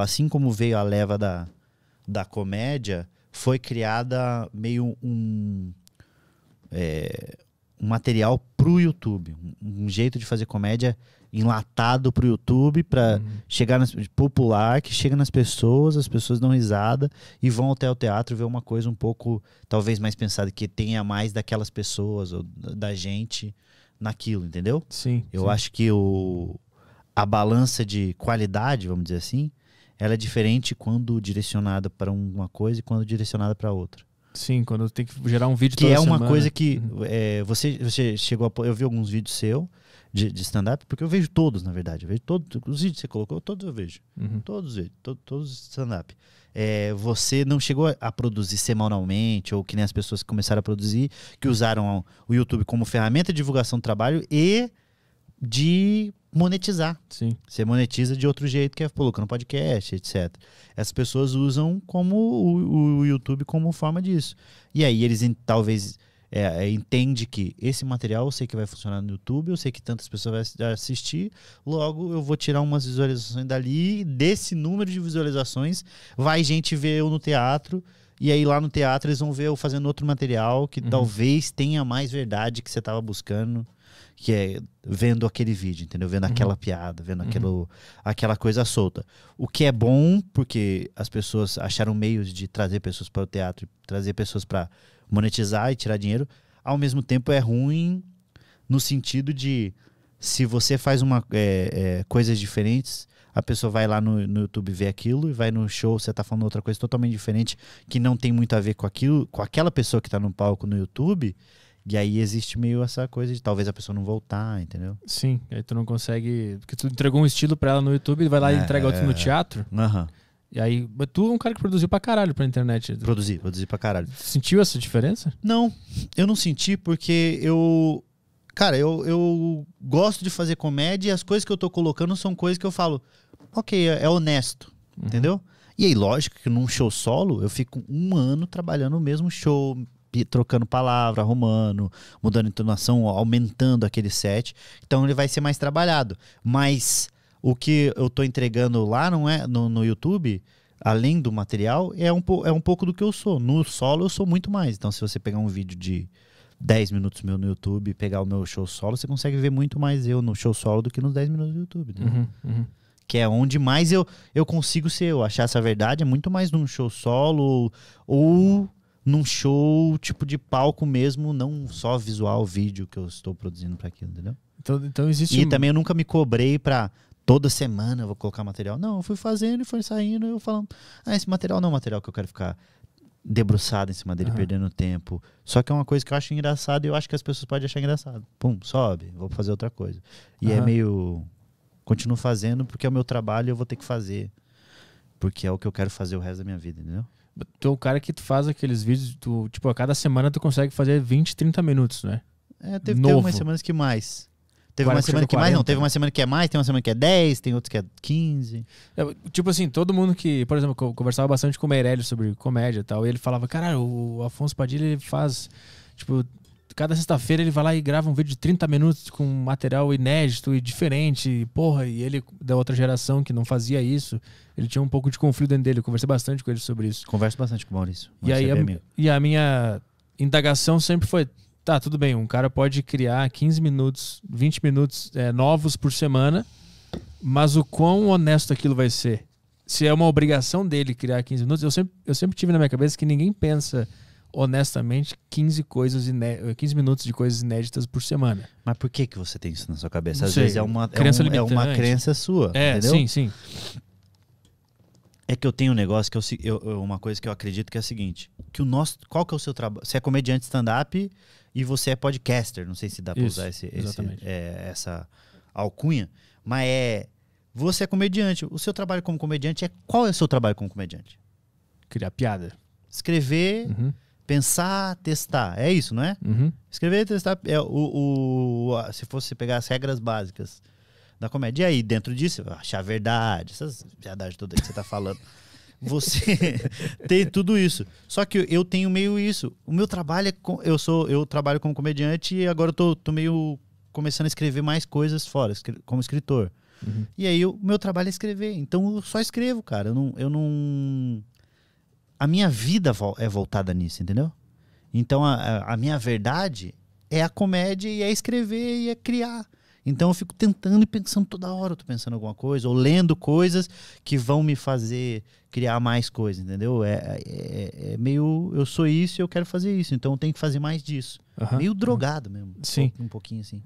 assim como veio a leva da, da comédia, foi criada meio um, é, um material pro YouTube, um, um, jeito de fazer comédia enlatado pro YouTube para uhum. chegar nas, popular, que chega nas pessoas, as pessoas dão risada e vão até o teatro ver uma coisa um pouco talvez mais pensada que tenha mais daquelas pessoas ou da gente naquilo, entendeu? Sim. Eu sim. acho que o a balança de qualidade, vamos dizer assim, ela é diferente quando direcionada para uma coisa e quando direcionada para outra. Sim, quando tem que gerar um vídeo que toda é uma coisa que uhum. é, você você chegou a, eu vi alguns vídeos seu de, de stand-up porque eu vejo todos na verdade eu vejo todos os vídeos que você colocou todos eu vejo uhum. todos eles todos, todos stand-up é, você não chegou a, a, produzir semanalmente ou que nem as pessoas que começaram a produzir que usaram o YouTube como ferramenta de divulgação do trabalho e de monetizar. Sim. Você monetiza de outro jeito, que é colocando podcast, etc. Essas pessoas usam como o, o YouTube como forma disso. E aí eles talvez é, é, entende que esse material eu sei que vai funcionar no YouTube, eu sei que tantas pessoas vão assistir, logo eu vou tirar umas visualizações dali, desse número de visualizações vai gente ver eu no teatro, e aí lá no teatro eles vão ver eu fazendo outro material que uhum. talvez tenha mais verdade que você estava buscando que é vendo aquele vídeo, entendeu? Vendo uhum. aquela piada, vendo uhum. aquilo, aquela coisa solta. O que é bom, porque as pessoas acharam meios de trazer pessoas para o teatro, trazer pessoas para monetizar e tirar dinheiro. Ao mesmo tempo, é ruim no sentido de se você faz uma, é, é, coisas diferentes, a pessoa vai lá no, no YouTube ver aquilo e vai no show, você tá falando outra coisa totalmente diferente que não tem muito a ver com aquilo, com aquela pessoa que tá no palco no YouTube e aí existe meio essa coisa de talvez a pessoa não voltar, entendeu? Sim, aí tu não consegue. Porque tu entregou um estilo pra ela no YouTube, vai lá é, e entrega outro é, no teatro. Aham. E aí, tu é um cara que produziu pra caralho pra internet. Produzi, produzi pra caralho. Sentiu essa diferença? Não, eu não senti porque eu. Cara, eu, eu gosto de fazer comédia e as coisas que eu tô colocando são coisas que eu falo, ok, é, é honesto, uhum. entendeu? E aí, lógico que num show solo, eu fico um ano trabalhando o mesmo show, trocando palavra, arrumando, mudando entonação, aumentando aquele set. Então ele vai ser mais trabalhado. Mas o que eu tô entregando lá não é no, no YouTube, além do material, é um, é um pouco do que eu sou. No solo eu sou muito mais. Então se você pegar um vídeo de 10 minutos meu no YouTube, pegar o meu show solo, você consegue ver muito mais eu no show solo do que nos 10 minutos do YouTube. Né? Uhum, uhum que é onde mais eu, eu consigo ser eu. Achar essa verdade é muito mais num show solo ou num show tipo de palco mesmo, não só visual, vídeo que eu estou produzindo para aquilo, entendeu? Então, então existe. E um... também eu nunca me cobrei para toda semana eu vou colocar material. Não, eu fui fazendo e foi saindo, eu falando, ah, esse material não é um material que eu quero ficar debruçado em cima dele, uhum. perdendo tempo. Só que é uma coisa que eu acho engraçado e eu acho que as pessoas podem achar engraçado. Pum, sobe, vou fazer outra coisa. E uhum. é meio. Continuo fazendo porque é o meu trabalho e eu vou ter que fazer. Porque é o que eu quero fazer o resto da minha vida, entendeu? Tu é o cara que tu faz aqueles vídeos, tu, tipo, a cada semana tu consegue fazer 20, 30 minutos, né? É, teve, Novo. teve umas semanas que mais. Teve uma semana que 40. mais, não. Teve uma semana que é mais, tem uma semana que é 10, tem outra que é 15. É, tipo assim, todo mundo que, por exemplo, eu conversava bastante com o Meirelles sobre comédia e tal, e ele falava, cara, o Afonso Padilha ele faz, tipo, cada sexta-feira ele vai lá e grava um vídeo de 30 minutos com material inédito e diferente. Porra, e ele da outra geração que não fazia isso, ele tinha um pouco de conflito dentro dele. Eu conversei bastante com ele sobre isso. Converso bastante com o Maurício. E, aí, é a, e a minha indagação sempre foi: tá, tudo bem, um cara pode criar 15 minutos, 20 minutos é, novos por semana, mas o quão honesto aquilo vai ser? Se é uma obrigação dele criar 15 minutos, eu sempre, eu sempre tive na minha cabeça que ninguém pensa honestamente, 15 coisas 15 eh, minutos de coisas inéditas por semana. Mas por que que você tem isso na sua cabeça? Não Às sei. vezes é uma é crença é, um, é uma crença sua, é, entendeu? Sim, sim. É que eu tenho um negócio que eu, eu, uma coisa que eu acredito que é a seguinte, que o nosso, qual que é o seu trabalho? Você é comediante stand up e você é podcaster, não sei se dá para usar esse, esse é, essa alcunha, mas é você é comediante. O seu trabalho como comediante é qual é o seu trabalho como comediante? Criar piada. Escrever, uhum pensar, testar. É isso, não é? Uhum. Escrever e testar. É, o, o, se fosse pegar as regras básicas da comédia. E aí, dentro disso, achar a verdade, essas verdades todas que você está falando. Você tem tudo isso. Só que eu tenho meio isso. O meu trabalho é. Com, eu, sou, eu trabalho como comediante e agora eu tô, tô meio começando a escrever mais coisas fora, como escritor. Uhum. E aí, o meu trabalho é escrever. Então, eu só escrevo, cara. Eu não. Eu não a minha vida é voltada nisso, entendeu? Então a, a minha verdade é a comédia e é escrever e é criar. Então eu fico tentando e pensando toda hora, eu tô pensando alguma coisa, ou lendo coisas que vão me fazer criar mais coisas, entendeu? É, é, é, é, meio, eu sou isso e eu quero fazer isso, então eu tenho que fazer mais disso. Uhum. Meio drogado uhum. mesmo. Sim. Um pouquinho assim.